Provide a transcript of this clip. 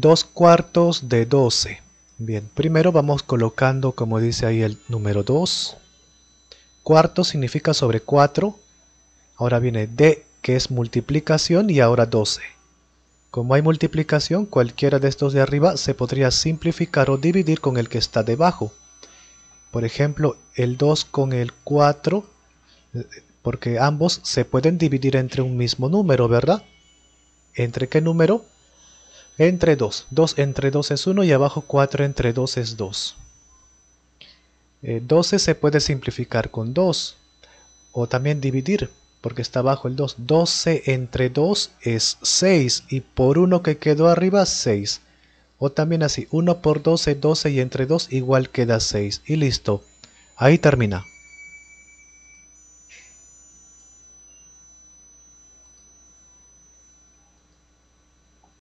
2 cuartos de 12. Bien, primero vamos colocando como dice ahí el número 2. Cuarto significa sobre 4. Ahora viene D que es multiplicación y ahora 12. Como hay multiplicación, cualquiera de estos de arriba se podría simplificar o dividir con el que está debajo. Por ejemplo, el 2 con el 4, porque ambos se pueden dividir entre un mismo número, ¿verdad? ¿Entre qué número? entre 2. 2 entre 2 es 1 y abajo 4 entre 2 es 2. 12 eh, se puede simplificar con 2 o también dividir porque está abajo el 2. 12 entre 2 es 6 y por 1 que quedó arriba 6. O también así, 1 por 12, 12 y entre 2 igual queda 6. Y listo, ahí termina.